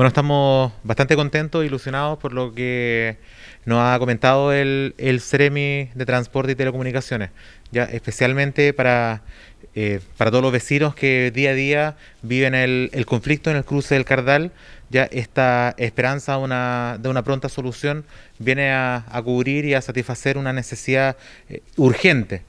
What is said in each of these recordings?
Bueno, estamos bastante contentos, ilusionados por lo que nos ha comentado el, el CEREMI de Transporte y Telecomunicaciones, ya especialmente para, eh, para todos los vecinos que día a día viven el, conflicto en el cruce del Cardal, ya esta esperanza una, de una pronta solución viene a, cubrir y a satisfacer una necesidad eh, urgente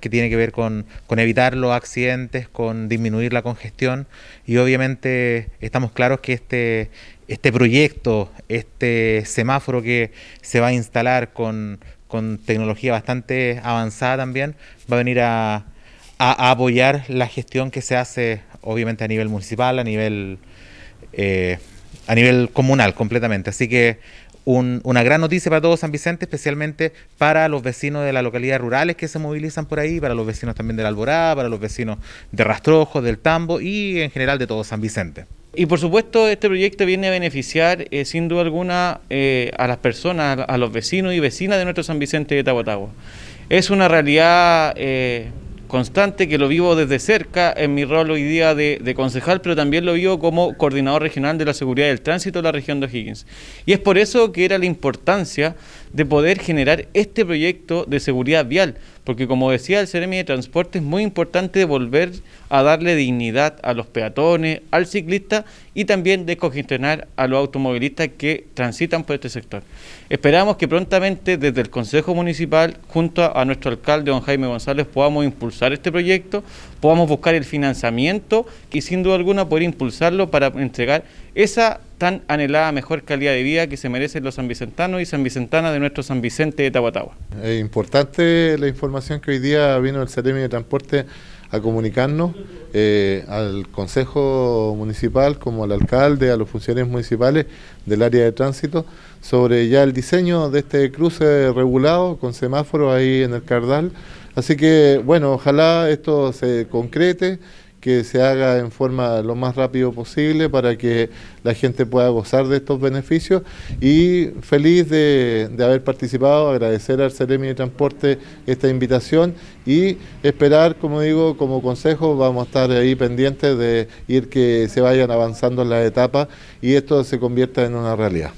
que tiene que ver con, evitar los accidentes, con disminuir la congestión y obviamente estamos claros que este, este proyecto, este semáforo que se va a instalar con, tecnología bastante avanzada también, va a venir a, apoyar la gestión que se hace obviamente a nivel municipal, a nivel... Eh, a nivel comunal completamente. Así que una gran noticia para todo San Vicente, especialmente para los vecinos de las localidades rurales que se movilizan por ahí, para los vecinos también de la Alborada, para los vecinos de Rastrojo, del Tambo y en general de todo San Vicente. Y por supuesto, este proyecto viene a beneficiar, eh, sin duda alguna, eh, a las personas, a los vecinos y vecinas de nuestro San Vicente de Tahuatagua. Es una realidad eh, constante, que lo vivo desde cerca en mi rol hoy día de, concejal, pero también lo vivo como coordinador regional de la seguridad del tránsito de la región de O'Higgins. Y es por eso que era la importancia de poder generar este proyecto de seguridad vial, porque como decía el CEREMI de Transporte, es muy importante volver a darle dignidad a los peatones, al ciclista y también de descongestionar a los automovilistas que transitan por este sector. Esperamos que prontamente desde el Consejo Municipal, junto a nuestro alcalde, don Jaime González, podamos impulsar este proyecto, podamos buscar el financiamiento y sin duda alguna poder impulsarlo para entregar esa tan anhelada mejor calidad de vida que se merecen los San sanvicentanos y San Vicentanas de nuestro San Vicente de Tahuatahua. Es importante la información que hoy día vino del CEREMI de Transporte a comunicarnos eh, al Consejo Municipal, como al alcalde, a los funcionarios municipales del área de tránsito, sobre ya el diseño de este cruce regulado con semáforo ahí en el Cardal. Así que, bueno, ojalá esto se concrete que se haga en forma lo más rápido posible para que la gente pueda gozar de estos beneficios y feliz de, haber participado, agradecer al Ceremi de Transporte esta invitación y esperar, como digo, como consejo vamos a estar ahí pendientes de ir que se vayan avanzando las etapas y esto se convierta en una realidad.